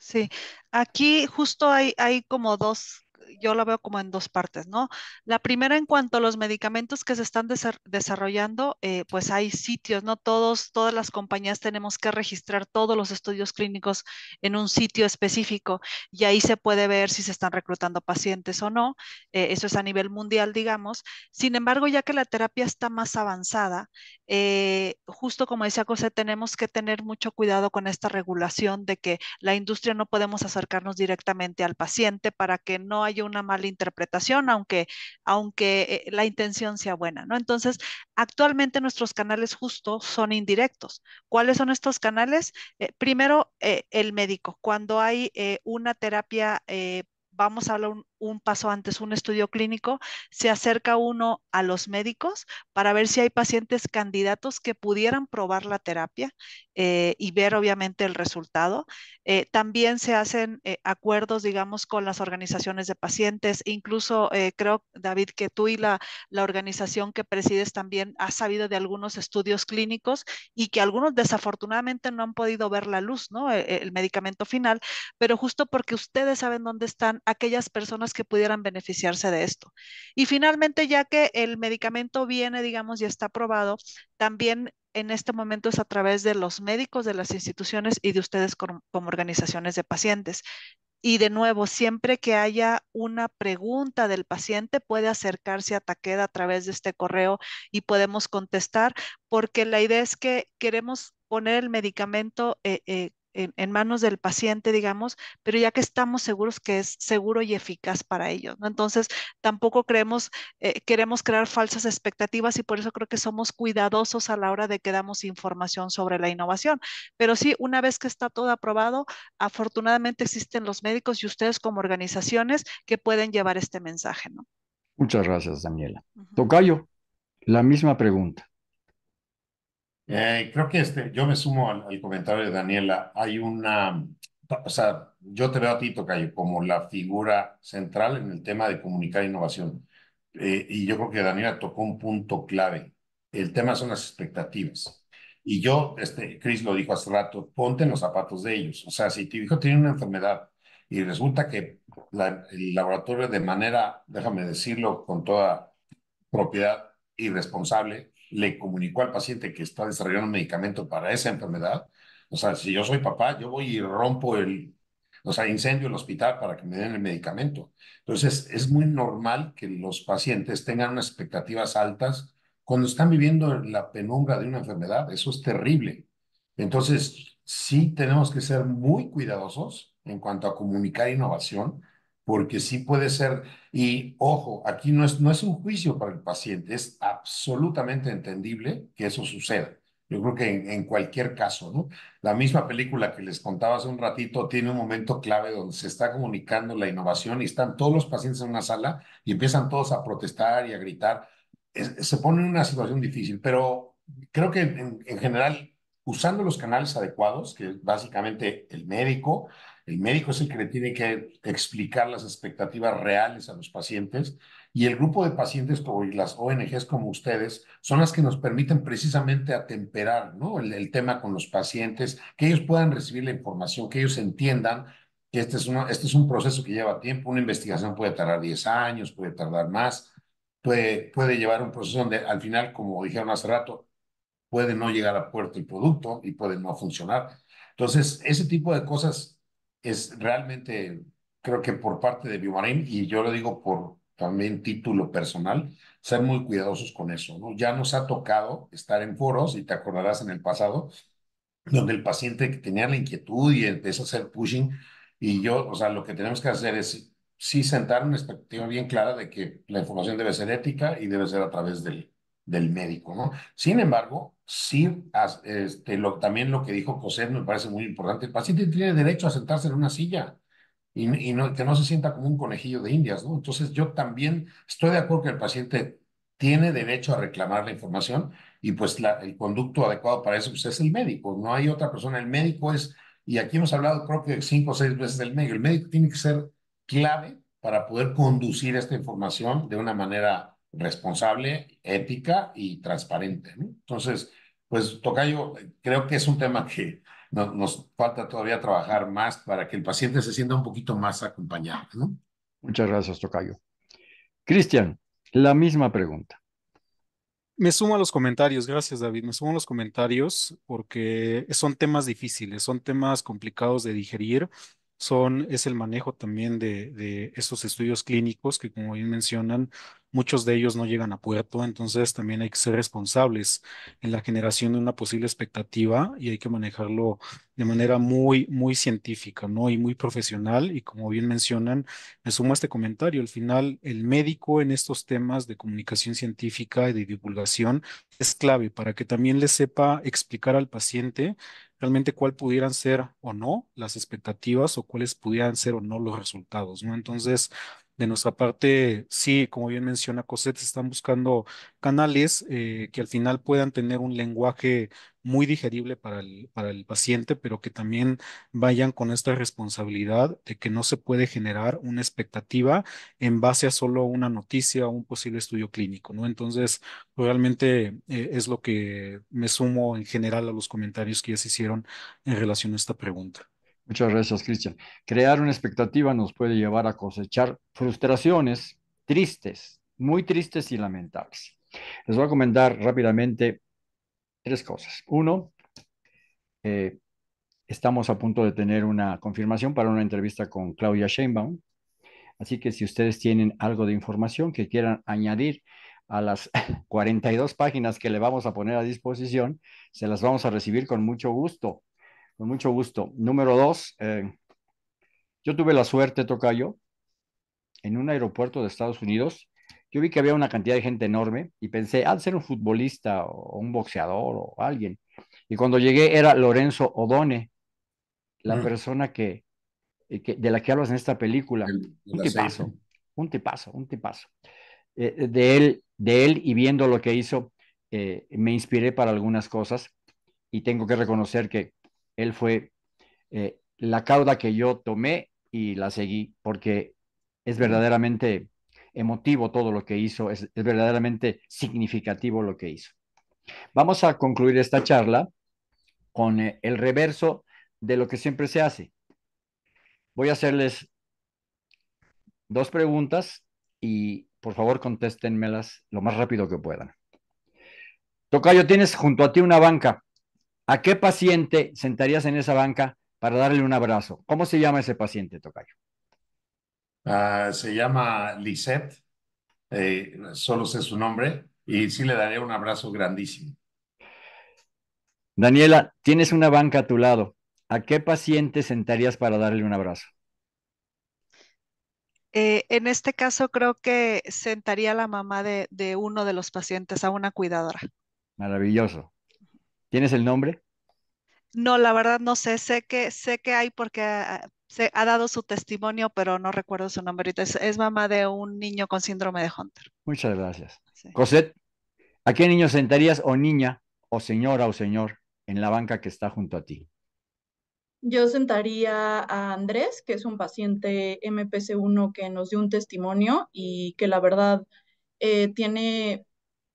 Sí, aquí justo hay, hay como dos yo la veo como en dos partes, ¿no? La primera en cuanto a los medicamentos que se están desarrollando, eh, pues hay sitios, ¿no? Todos, todas las compañías tenemos que registrar todos los estudios clínicos en un sitio específico y ahí se puede ver si se están reclutando pacientes o no. Eh, eso es a nivel mundial, digamos. Sin embargo, ya que la terapia está más avanzada, eh, justo como decía José, tenemos que tener mucho cuidado con esta regulación de que la industria no podemos acercarnos directamente al paciente para que no haya una mala interpretación, aunque, aunque eh, la intención sea buena, ¿no? Entonces, actualmente nuestros canales justo son indirectos. ¿Cuáles son estos canales? Eh, primero, eh, el médico. Cuando hay una terapia vamos a, hablar un un paso antes, un estudio clínico, se acerca uno a los médicos para ver si hay pacientes candidatos que pudieran probar la terapia eh, y ver obviamente el resultado. Eh, también se hacen eh, acuerdos, digamos, con las organizaciones de pacientes. Incluso creo, David, que tú y la, la organización que presides también has sabido de algunos estudios clínicos y que algunos desafortunadamente no han podido ver la luz, ¿no? E, e, el medicamento final, pero justo porque ustedes saben dónde están aquellas personas que pudieran beneficiarse de esto. Y finalmente, ya que el medicamento viene, digamos, y está aprobado, también en este momento es a través de los médicos de las instituciones y de ustedes como, organizaciones de pacientes. Y de nuevo, siempre que haya una pregunta del paciente, puede acercarse a Taqueda a través de este correo y podemos contestar, porque la idea es que queremos poner el medicamento eh, eh en, manos del paciente, digamos, pero ya que estamos seguros que es seguro y eficaz para ellos. Entonces, tampoco creemos, eh, queremos crear falsas expectativas y por eso creo que somos cuidadosos a la hora de que damos información sobre la innovación. Pero sí, una vez que está todo aprobado, afortunadamente existen los médicos y ustedes como organizaciones que pueden llevar este mensaje. ¿no? Muchas gracias, Daniela. Tocayo, la misma pregunta. Eh, creo que este, yo me sumo al, comentario de Daniela. Hay una, o sea, yo te veo a ti, Tocayo, como la figura central en el tema de comunicar innovación. Eh, y yo creo que Daniela tocó un punto clave. El tema son las expectativas. Y yo, este, Chris lo dijo hace rato, ponte en los zapatos de ellos. O sea, si tu hijo tiene una enfermedad y resulta que el laboratorio de manera, déjame decirlo con toda propiedad, irresponsable, le comunicó al paciente que está desarrollando un medicamento para esa enfermedad. O sea, si yo soy papá, yo voy y rompo el, o sea, incendio el hospital para que me den el medicamento. Entonces, es muy normal que los pacientes tengan unas expectativas altas cuando están viviendo la penumbra de una enfermedad. Eso es terrible. Entonces, sí tenemos que ser muy cuidadosos en cuanto a comunicar innovación, porque sí puede ser, y ojo, aquí no es, no es un juicio para el paciente, es absolutamente entendible que eso suceda. Yo creo que en, cualquier caso, ¿no? La misma película que les contaba hace un ratito tiene un momento clave donde se está comunicando la innovación y están todos los pacientes en una sala y empiezan todos a protestar y a gritar. se pone en una situación difícil, pero creo que en, en general, usando los canales adecuados, que es básicamente el médico, el médico es el que le tiene que explicar las expectativas reales a los pacientes y el grupo de pacientes y las ONGs como ustedes son las que nos permiten precisamente atemperar ¿no? el, tema con los pacientes, que ellos puedan recibir la información, que ellos entiendan que este es, este es un proceso que lleva tiempo, una investigación puede tardar 10 años, puede tardar más, puede, puede llevar un proceso donde al final, como dijeron hace rato, puede no llegar a puerto el producto y puede no funcionar. Entonces, ese tipo de cosas es realmente, creo que por parte de Biomarín, y yo lo digo por también título personal, ser muy cuidadosos con eso, Ya nos ha tocado estar en foros, y te acordarás en el pasado, donde el paciente tenía la inquietud y empezó a hacer pushing, y yo, o sea, lo que tenemos que hacer es sí sentar una expectativa bien clara de que la información debe ser ética y debe ser a través del, del médico, ¿no? Sin embargo, sí, este, lo, también lo que dijo José me parece muy importante, el paciente tiene derecho a sentarse en una silla y, que no se sienta como un conejillo de indias, ¿no? Entonces yo también estoy de acuerdo que el paciente tiene derecho a reclamar la información y pues el conducto adecuado para eso pues, es el médico, no hay otra persona, el médico es, y aquí hemos hablado creo que cinco o seis veces del médico, el médico tiene que ser clave para poder conducir esta información de una manera responsable, ética y transparente. Entonces, pues Tocayo, creo que es un tema que nos falta todavía trabajar más para que el paciente se sienta un poquito más acompañado. Muchas gracias, Tocayo. Cristian, la misma pregunta. Me sumo a los comentarios, gracias David, me sumo a los comentarios porque son temas difíciles, son temas complicados de digerir son, es el manejo también de, de estos estudios clínicos que, como bien mencionan, muchos de ellos no llegan a puerto, entonces también hay que ser responsables en la generación de una posible expectativa y hay que manejarlo de manera muy, muy científica, ¿no? Y muy profesional. Y como bien mencionan, me sumo a este comentario. Al final, el médico en estos temas de comunicación científica y de divulgación es clave para que también le sepa explicar al paciente realmente cuál pudieran ser o no las expectativas o cuáles pudieran ser o no los resultados, ¿no? Entonces, de nuestra parte, sí, como bien menciona Cosette, están buscando canales eh, que al final puedan tener un lenguaje muy digerible para el, paciente, pero que también vayan con esta responsabilidad de que no se puede generar una expectativa en base a solo una noticia o un posible estudio clínico, ¿no? Entonces, realmente eh, es lo que me sumo en general a los comentarios que ya se hicieron en relación a esta pregunta. Muchas gracias, Christian. Crear una expectativa nos puede llevar a cosechar frustraciones tristes, muy tristes y lamentables. Les voy a comentar rápidamente tres cosas. Uno, eh, estamos a punto de tener una confirmación para una entrevista con Claudia Sheinbaum. Así que si ustedes tienen algo de información que quieran añadir a las 42 páginas que le vamos a poner a disposición, se las vamos a recibir con mucho gusto. Con mucho gusto. Número dos, eh, yo tuve la suerte, Tocayo, en un aeropuerto de Estados Unidos. Yo vi que había una cantidad de gente enorme y pensé, al ah, ser un futbolista o un boxeador o alguien. Y cuando llegué era Lorenzo Odone, la persona eh, que, de la que hablas en esta película. un tipazo, un tipazo, un eh, tipazo. de, él, de él y viendo lo que hizo, me inspiré para algunas cosas y tengo que reconocer que él fue eh, la cauda que yo tomé y la seguí, porque es verdaderamente emotivo todo lo que hizo, es, verdaderamente significativo lo que hizo. Vamos a concluir esta charla con eh, el reverso de lo que siempre se hace. Voy a hacerles dos preguntas y por favor contéstenmelas lo más rápido que puedan. Tocayo, tienes junto a ti una banca. ¿A qué paciente sentarías en esa banca para darle un abrazo? ¿Cómo se llama ese paciente, Tocayo? Ah, se llama Lisette, eh, solo sé su nombre, y sí le daría un abrazo grandísimo. Daniela, tienes una banca a tu lado. ¿A qué paciente sentarías para darle un abrazo? Eh, en este caso creo que sentaría a la mamá de uno de los pacientes, a una cuidadora. Maravilloso. ¿Tienes el nombre? No, la verdad no sé, sé que, sé que hay porque ah, se ha dado su testimonio, pero no recuerdo su nombre ahorita. Es, mamá de un niño con síndrome de Hunter. Muchas gracias. Cosette, ¿a qué niño sentarías o niña o señora o señor en la banca que está junto a ti? Yo sentaría a Andrés, que es un paciente MPC1 que nos dio un testimonio y que la verdad eh, tiene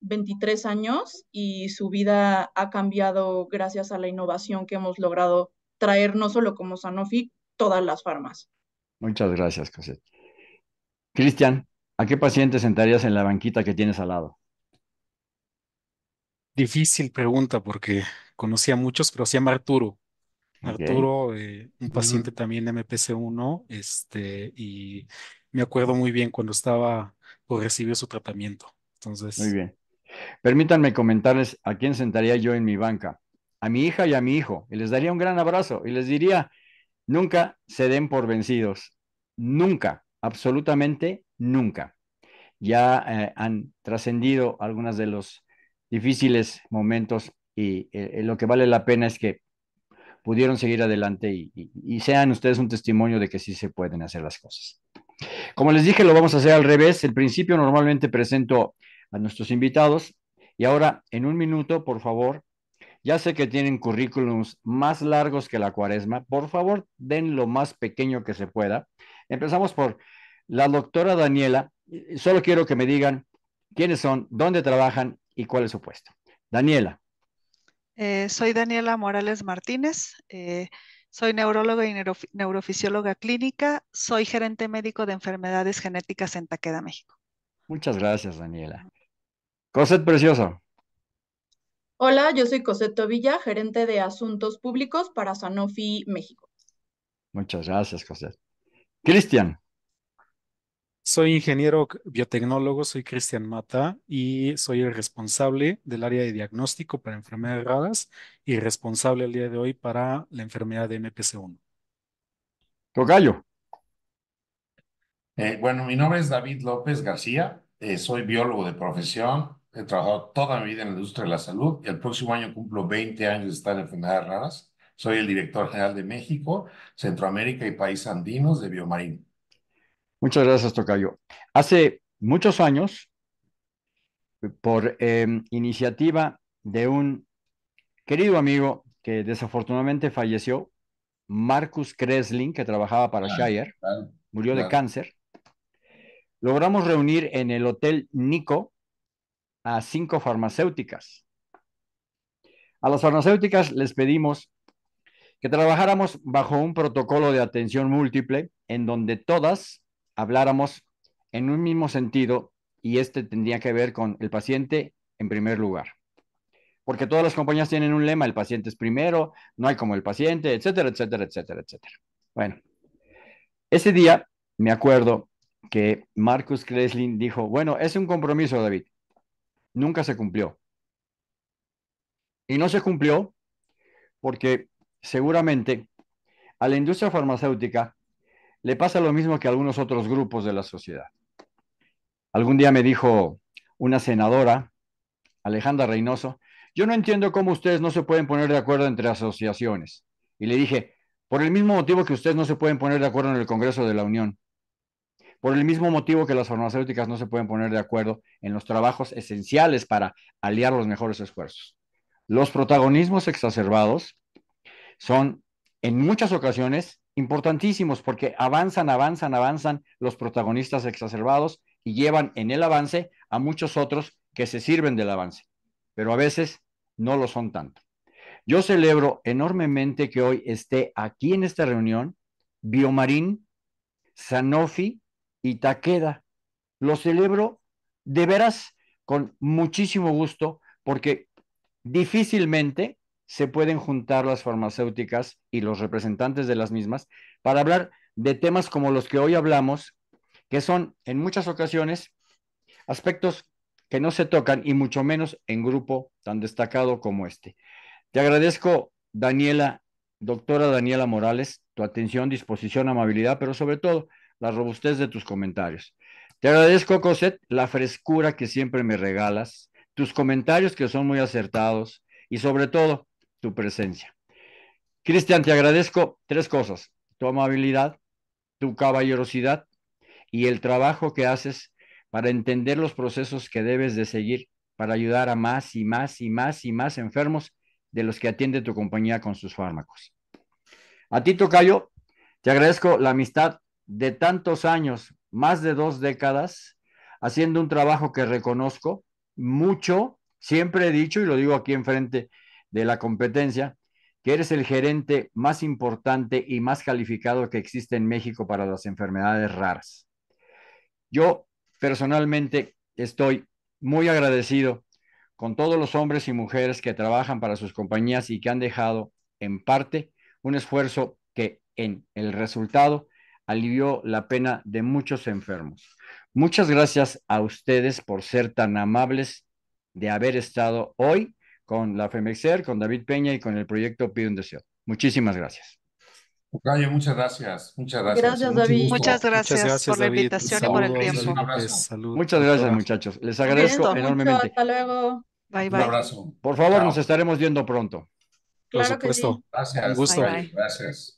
23 años y su vida ha cambiado gracias a la innovación que hemos logrado traer, no solo como Sanofi, todas las farmas. Muchas gracias, Cosette. Cristian, ¿a qué paciente sentarías en la banquita que tienes al lado? Difícil pregunta porque conocí a muchos, pero se llama Arturo. Arturo, eh, un paciente también de MPC1, este, y me acuerdo muy bien cuando estaba o pues, recibió su tratamiento. Entonces, muy bien. Permítanme comentarles a quién sentaría yo en mi banca, a mi hija y a mi hijo, y les daría un gran abrazo y les diría, nunca se den por vencidos, nunca, absolutamente nunca. Ya eh, han trascendido algunos de los difíciles momentos y eh, eh, lo que vale la pena es que pudieron seguir adelante y, y, sean ustedes un testimonio de que sí se pueden hacer las cosas. Como les dije, lo vamos a hacer al revés. El principio normalmente presento a nuestros invitados. Y ahora, en un minuto, por favor, ya sé que tienen currículums más largos que la cuaresma, por favor, den lo más pequeño que se pueda. Empezamos por la doctora Daniela. Solo quiero que me digan quiénes son, dónde trabajan y cuál es su puesto. Daniela. Eh, soy Daniela Morales Martínez. Eh, soy neuróloga y neurofisióloga clínica. Soy gerente médico de enfermedades genéticas en Taqueda, México. Muchas gracias, Daniela. Cosette Preciosa. Hola, yo soy Cosette Tobilla, gerente de Asuntos Públicos para Sanofi México. Muchas gracias, Cosette. Cristian. Soy ingeniero biotecnólogo, soy Cristian Mata y soy el responsable del área de diagnóstico para enfermedades raras y responsable el día de hoy para la enfermedad de MPC1. Tocayo. Eh, bueno, mi nombre es David López García, eh, soy biólogo de profesión, He trabajado toda mi vida en la industria de la salud y el próximo año cumplo 20 años de estar en enfermedades raras. Soy el director general de México, Centroamérica y País Andinos de Biomarín. Muchas gracias, Tocayo. Hace muchos años, por em, iniciativa de un querido amigo que desafortunadamente falleció, Marcus Kresling, que trabajaba para Shire, murió de cáncer. Logramos reunir en el Hotel Nico a cinco farmacéuticas. A las farmacéuticas les pedimos que trabajáramos bajo un protocolo de atención múltiple en donde todas habláramos en un mismo sentido y este tendría que ver con el paciente en primer lugar. Porque todas las compañías tienen un lema, el paciente es primero, no hay como el paciente, etcétera, etcétera, etcétera, etcétera. Bueno, ese día me acuerdo que Marcus Kreslin dijo, bueno, es un compromiso, David nunca se cumplió. Y no se cumplió porque seguramente a la industria farmacéutica le pasa lo mismo que a algunos otros grupos de la sociedad. Algún día me dijo una senadora, Alejandra Reynoso, yo no entiendo cómo ustedes no se pueden poner de acuerdo entre asociaciones. Y le dije, por el mismo motivo que ustedes no se pueden poner de acuerdo en el Congreso de la Unión por el mismo motivo que las farmacéuticas no se pueden poner de acuerdo en los trabajos esenciales para aliar los mejores esfuerzos. Los protagonismos exacerbados son en muchas ocasiones importantísimos porque avanzan, avanzan, avanzan los protagonistas exacerbados y llevan en el avance a muchos otros que se sirven del avance, pero a veces no lo son tanto. Yo celebro enormemente que hoy esté aquí en esta reunión Biomarín, Sanofi y queda Lo celebro de veras con muchísimo gusto porque difícilmente se pueden juntar las farmacéuticas y los representantes de las mismas para hablar de temas como los que hoy hablamos, que son en muchas ocasiones aspectos que no se tocan y mucho menos en grupo tan destacado como este. Te agradezco, Daniela, doctora Daniela Morales, tu atención, disposición, amabilidad, pero sobre todo la robustez de tus comentarios. Te agradezco, Cosette, la frescura que siempre me regalas, tus comentarios que son muy acertados y sobre todo tu presencia. Cristian, te agradezco tres cosas, tu amabilidad, tu caballerosidad y el trabajo que haces para entender los procesos que debes de seguir para ayudar a más y más y más y más enfermos de los que atiende tu compañía con sus fármacos. A ti, Tocayo, te agradezco la amistad de tantos años, más de dos décadas, haciendo un trabajo que reconozco mucho, siempre he dicho y lo digo aquí enfrente de la competencia, que eres el gerente más importante y más calificado que existe en México para las enfermedades raras. Yo personalmente estoy muy agradecido con todos los hombres y mujeres que trabajan para sus compañías y que han dejado en parte un esfuerzo que en el resultado alivió la pena de muchos enfermos. Muchas gracias a ustedes por ser tan amables de haber estado hoy con la FEMEXER, con David Peña y con el proyecto Pido un Deseo. Muchísimas gracias. muchas gracias. Muchas gracias. Gracias, David. Muchas gracias, por la invitación y por el tiempo. muchas gracias, muchachos. Les agradezco enormemente. hasta luego. Bye, bye. Un abrazo. Por favor, nos estaremos viendo pronto. Por supuesto. Un gusto. Gracias.